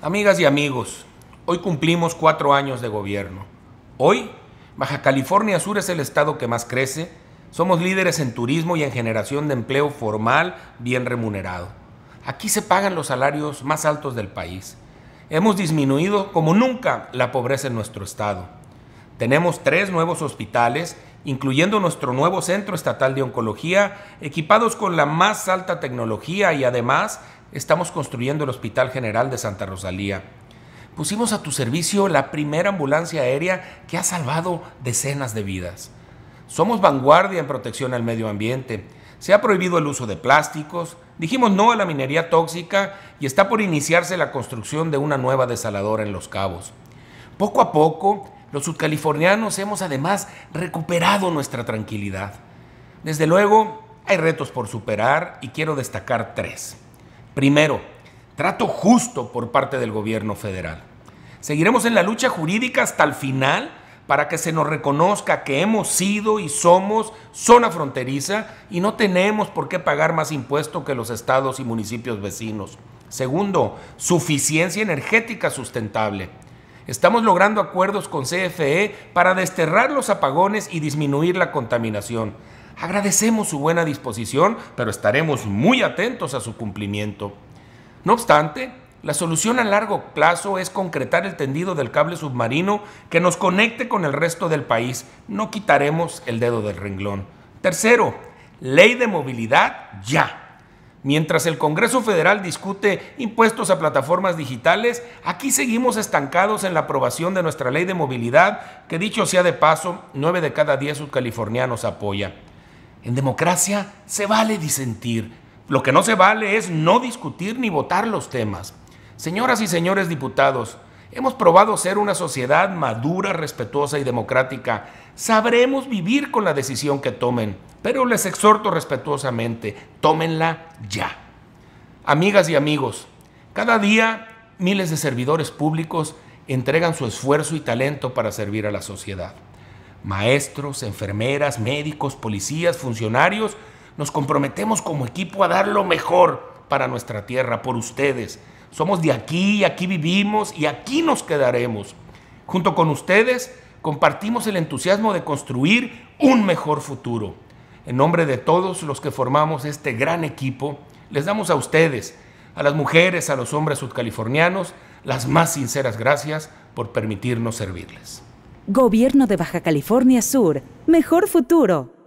Amigas y amigos, hoy cumplimos cuatro años de gobierno. Hoy, Baja California Sur es el estado que más crece. Somos líderes en turismo y en generación de empleo formal bien remunerado. Aquí se pagan los salarios más altos del país. Hemos disminuido como nunca la pobreza en nuestro estado. Tenemos tres nuevos hospitales, incluyendo nuestro nuevo Centro Estatal de Oncología, equipados con la más alta tecnología y además estamos construyendo el Hospital General de Santa Rosalía. Pusimos a tu servicio la primera ambulancia aérea que ha salvado decenas de vidas. Somos vanguardia en protección al medio ambiente. Se ha prohibido el uso de plásticos, dijimos no a la minería tóxica y está por iniciarse la construcción de una nueva desaladora en Los Cabos. Poco a poco, los sudcalifornianos hemos además recuperado nuestra tranquilidad. Desde luego, hay retos por superar y quiero destacar tres. Primero, trato justo por parte del gobierno federal. Seguiremos en la lucha jurídica hasta el final para que se nos reconozca que hemos sido y somos zona fronteriza y no tenemos por qué pagar más impuestos que los estados y municipios vecinos. Segundo, suficiencia energética sustentable. Estamos logrando acuerdos con CFE para desterrar los apagones y disminuir la contaminación. Agradecemos su buena disposición, pero estaremos muy atentos a su cumplimiento. No obstante, la solución a largo plazo es concretar el tendido del cable submarino que nos conecte con el resto del país. No quitaremos el dedo del renglón. Tercero, ley de movilidad ya. Mientras el Congreso Federal discute impuestos a plataformas digitales, aquí seguimos estancados en la aprobación de nuestra ley de movilidad, que dicho sea de paso, 9 de cada 10 subcalifornianos apoya. En democracia se vale disentir. Lo que no se vale es no discutir ni votar los temas. Señoras y señores diputados, hemos probado ser una sociedad madura, respetuosa y democrática. Sabremos vivir con la decisión que tomen, pero les exhorto respetuosamente, tómenla ya. Amigas y amigos, cada día miles de servidores públicos entregan su esfuerzo y talento para servir a la sociedad maestros, enfermeras, médicos, policías, funcionarios, nos comprometemos como equipo a dar lo mejor para nuestra tierra, por ustedes. Somos de aquí, aquí vivimos y aquí nos quedaremos. Junto con ustedes compartimos el entusiasmo de construir un mejor futuro. En nombre de todos los que formamos este gran equipo, les damos a ustedes, a las mujeres, a los hombres sudcalifornianos, las más sinceras gracias por permitirnos servirles. Gobierno de Baja California Sur. Mejor futuro.